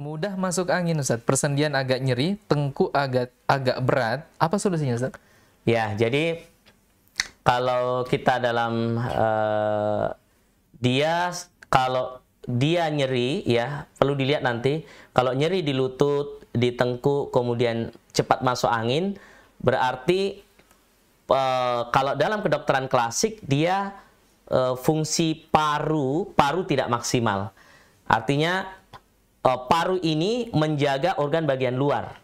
Mudah masuk angin Ustaz, persendian agak nyeri, tengku agak agak berat. Apa solusinya Ustaz? Ya, jadi kalau kita dalam uh, dia kalau dia nyeri ya perlu dilihat nanti kalau nyeri di lutut di tengku kemudian cepat masuk angin berarti uh, kalau dalam kedokteran klasik dia uh, fungsi paru paru tidak maksimal artinya uh, paru ini menjaga organ bagian luar.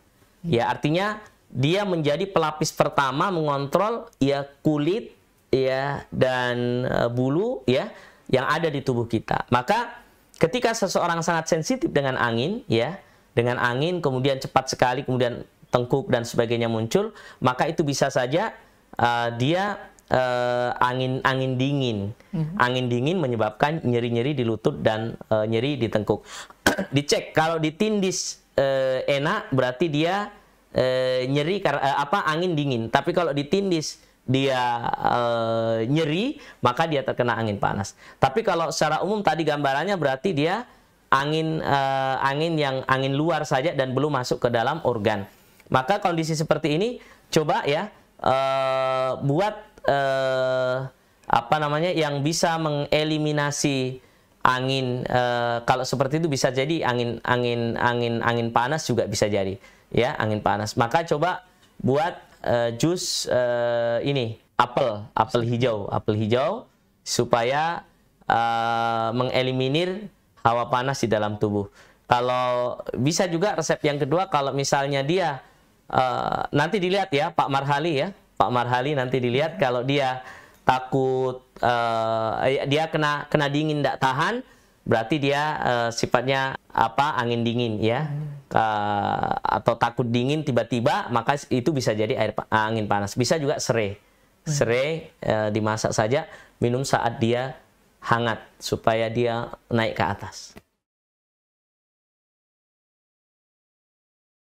Ya, artinya dia menjadi pelapis pertama mengontrol ya kulit ya dan uh, bulu ya yang ada di tubuh kita. Maka ketika seseorang sangat sensitif dengan angin ya, dengan angin kemudian cepat sekali kemudian tengkuk dan sebagainya muncul, maka itu bisa saja uh, dia uh, angin angin dingin. Mm-hmm. Angin dingin menyebabkan nyeri-nyeri di lutut dan uh, nyeri di tengkuk. Dicek kalau ditindis uh, enak berarti dia uh, nyeri karena uh, apa angin dingin. Tapi kalau ditindis dia nyeri maka dia terkena angin panas. Tapi kalau secara umum tadi gambarannya berarti dia angin angin yang angin luar saja dan belum masuk ke dalam organ. Maka kondisi seperti ini coba ya buat eh, apa namanya yang bisa mengeliminasi angin eh, kalau seperti itu bisa jadi angin angin angin angin panas juga bisa jadi ya angin panas maka coba buat eh, jus eh, ini apel apel hijau apel hijau supaya mengeliminir hawa panas di dalam tubuh kalau bisa juga resep yang kedua kalau misalnya dia uh, nanti dilihat ya Pak Marhali ya Pak Marhali nanti dilihat iya. kalau dia takut uh, dia kena kena dingin tidak tahan berarti dia uh, sifatnya apa angin dingin ya hmm. uh, atau takut dingin tiba-tiba maka itu bisa jadi air angin panas bisa juga serai hmm. serai uh, dimasak saja minum saat dia hangat supaya dia naik ke atas